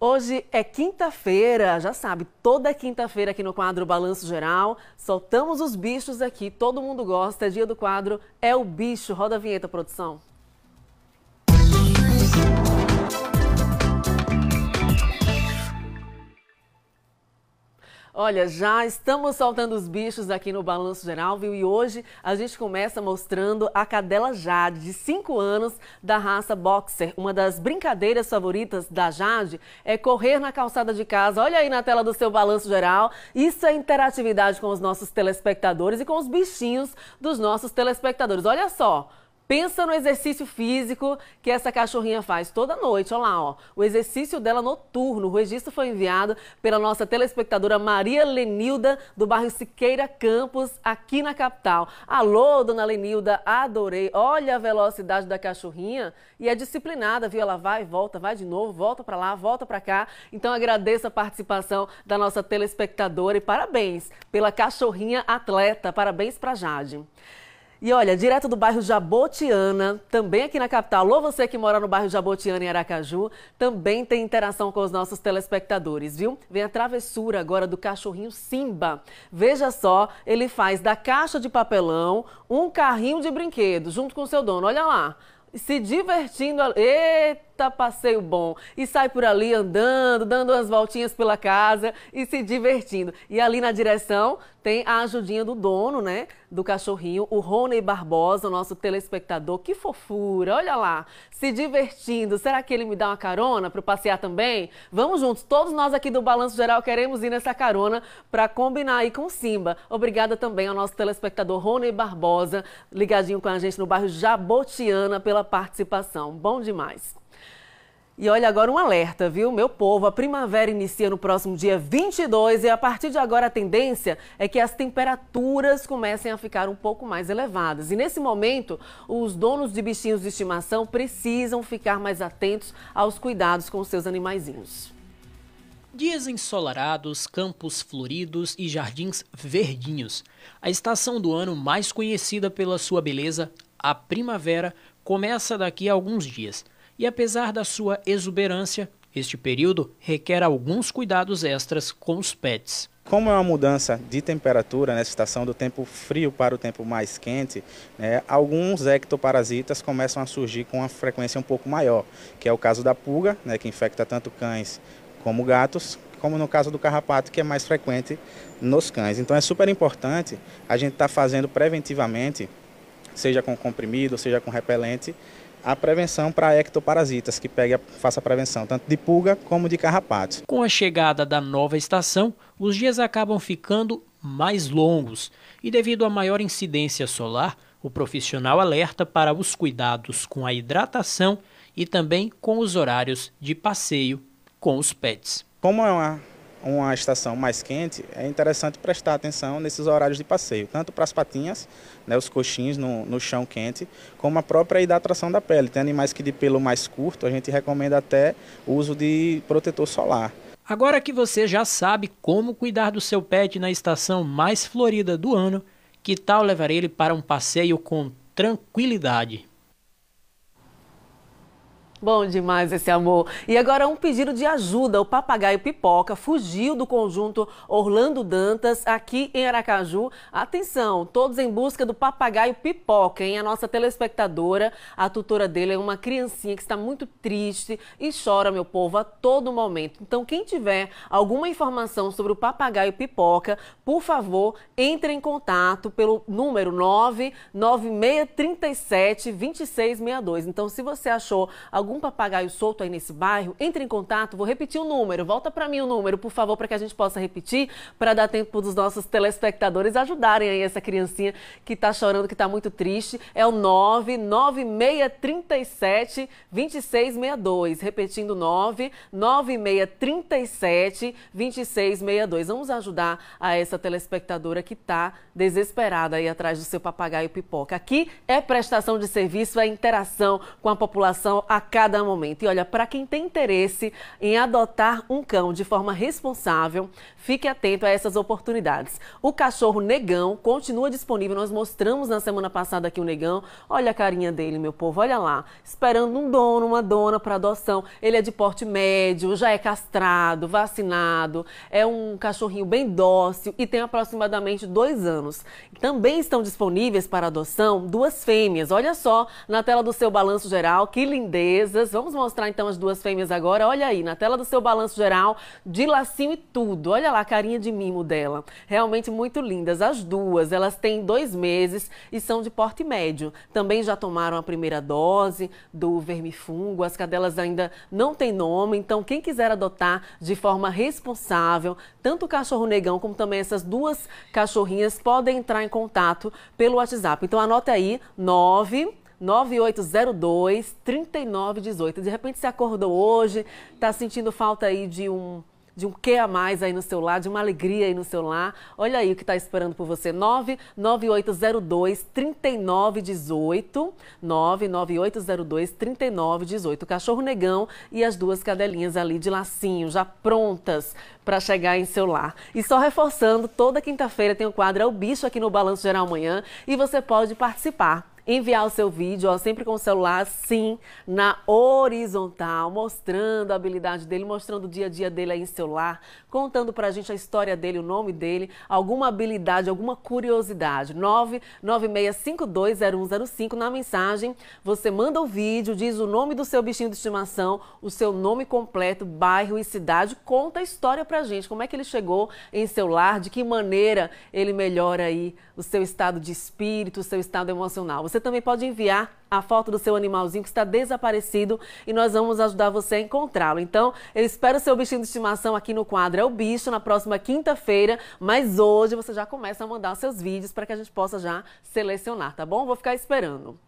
Hoje é quinta-feira, já sabe, toda quinta-feira aqui no quadro Balanço Geral, soltamos os bichos aqui, todo mundo gosta, é dia do quadro É o Bicho. Roda a vinheta, produção. Olha, já estamos soltando os bichos aqui no Balanço Geral, viu? E hoje a gente começa mostrando a cadela Jade, de 5 anos, da raça Boxer. Uma das brincadeiras favoritas da Jade é correr na calçada de casa. Olha aí na tela do seu Balanço Geral. Isso é interatividade com os nossos telespectadores e com os bichinhos dos nossos telespectadores. Olha só. Pensa no exercício físico que essa cachorrinha faz toda noite, olha lá, ó. O exercício dela noturno. O registro foi enviado pela nossa telespectadora Maria Lenilda, do bairro Siqueira Campos, aqui na capital. Alô, dona Lenilda, adorei. Olha a velocidade da cachorrinha e é disciplinada, viu? Ela vai, volta, vai de novo, volta para lá, volta para cá. Então agradeço a participação da nossa telespectadora e parabéns pela cachorrinha atleta. Parabéns para Jade. E olha, direto do bairro Jabotiana, também aqui na capital, ou você que mora no bairro Jabotiana em Aracaju, também tem interação com os nossos telespectadores, viu? Vem a travessura agora do cachorrinho Simba. Veja só, ele faz da caixa de papelão um carrinho de brinquedo junto com seu dono. Olha lá, se divertindo. Eita! puta passeio bom. E sai por ali andando, dando umas voltinhas pela casa e se divertindo. E ali na direção tem a ajudinha do dono, né? Do cachorrinho, o Rony Barbosa, o nosso telespectador. Que fofura, olha lá, se divertindo. Será que ele me dá uma carona para passear também? Vamos juntos, todos nós aqui do Balanço Geral queremos ir nessa carona para combinar aí com o Simba. Obrigada também ao nosso telespectador Rony Barbosa, ligadinho com a gente no bairro Jabotiana, pela participação. Bom demais. E olha agora um alerta, viu? Meu povo, a primavera inicia no próximo dia 22 e a partir de agora a tendência é que as temperaturas comecem a ficar um pouco mais elevadas. E nesse momento, os donos de bichinhos de estimação precisam ficar mais atentos aos cuidados com seus animaizinhos. Dias ensolarados, campos floridos e jardins verdinhos. A estação do ano mais conhecida pela sua beleza, a primavera, começa daqui a alguns dias e apesar da sua exuberância, este período requer alguns cuidados extras com os pets. Como é uma mudança de temperatura nessa né, estação do tempo frio para o tempo mais quente, né, alguns ectoparasitas começam a surgir com uma frequência um pouco maior, que é o caso da pulga, né, que infecta tanto cães como gatos, como no caso do carrapato, que é mais frequente nos cães. Então é super importante a gente estar tá fazendo preventivamente, seja com comprimido, seja com repelente, a prevenção para ectoparasitas, que pegue, faça a prevenção tanto de pulga como de carrapate Com a chegada da nova estação, os dias acabam ficando mais longos e, devido à maior incidência solar, o profissional alerta para os cuidados com a hidratação e também com os horários de passeio com os pets. Como é uma uma estação mais quente, é interessante prestar atenção nesses horários de passeio, tanto para as patinhas, né, os coxins no, no chão quente, como a própria hidratação da pele. Tem animais que de pelo mais curto, a gente recomenda até o uso de protetor solar. Agora que você já sabe como cuidar do seu pet na estação mais florida do ano, que tal levar ele para um passeio com tranquilidade? Bom demais esse amor. E agora um pedido de ajuda. O papagaio Pipoca fugiu do conjunto Orlando Dantas aqui em Aracaju. Atenção, todos em busca do papagaio Pipoca, hein? A nossa telespectadora, a tutora dele é uma criancinha que está muito triste e chora, meu povo, a todo momento. Então, quem tiver alguma informação sobre o papagaio Pipoca, por favor, entre em contato pelo número 99637 2662. Então, se você achou alguma algum papagaio solto aí nesse bairro, entre em contato, vou repetir o número. Volta para mim o número, por favor, para que a gente possa repetir, para dar tempo dos nossos telespectadores ajudarem aí essa criancinha que está chorando, que está muito triste. É o 99637 2662. Repetindo, 99637 2662. Vamos ajudar a essa telespectadora que está desesperada aí atrás do seu papagaio pipoca. Aqui é prestação de serviço, é interação com a população a cada momento. E olha, para quem tem interesse em adotar um cão de forma responsável, fique atento a essas oportunidades. O cachorro negão continua disponível. Nós mostramos na semana passada aqui o negão. Olha a carinha dele, meu povo, olha lá. Esperando um dono, uma dona para adoção. Ele é de porte médio, já é castrado, vacinado, é um cachorrinho bem dócil e tem aproximadamente dois anos. Também estão disponíveis para adoção duas fêmeas. Olha só na tela do seu balanço geral, que lindeza. Vamos mostrar então as duas fêmeas agora. Olha aí, na tela do seu balanço geral, de lacinho e tudo. Olha lá a carinha de mimo dela. Realmente muito lindas. As duas, elas têm dois meses e são de porte médio. Também já tomaram a primeira dose do vermifungo. As cadelas ainda não têm nome, então quem quiser adotar de forma responsável, tanto o cachorro negão como também essas duas cachorrinhas podem entrar em contato pelo WhatsApp. Então anote aí, 9 9802 3918. De repente você acordou hoje, está sentindo falta aí de um de um que a mais aí no seu lar, de uma alegria aí no seu lar. Olha aí o que está esperando por você. 99802 3918. 99802 3918. O cachorro negão e as duas cadelinhas ali de lacinho, já prontas para chegar em seu lar. E só reforçando, toda quinta-feira tem o quadro É o Bicho aqui no Balanço Geral amanhã e você pode participar enviar o seu vídeo, ó, sempre com o celular assim, na horizontal, mostrando a habilidade dele, mostrando o dia a dia dele aí em seu lar, contando pra gente a história dele, o nome dele, alguma habilidade, alguma curiosidade. 996520105 na mensagem, você manda o vídeo, diz o nome do seu bichinho de estimação, o seu nome completo, bairro e cidade, conta a história pra gente, como é que ele chegou em seu lar, de que maneira ele melhora aí o seu estado de espírito, o seu estado emocional. Você você também pode enviar a foto do seu animalzinho que está desaparecido e nós vamos ajudar você a encontrá-lo. Então, eu espero seu bichinho de estimação aqui no quadro É o Bicho na próxima quinta-feira, mas hoje você já começa a mandar seus vídeos para que a gente possa já selecionar, tá bom? Vou ficar esperando.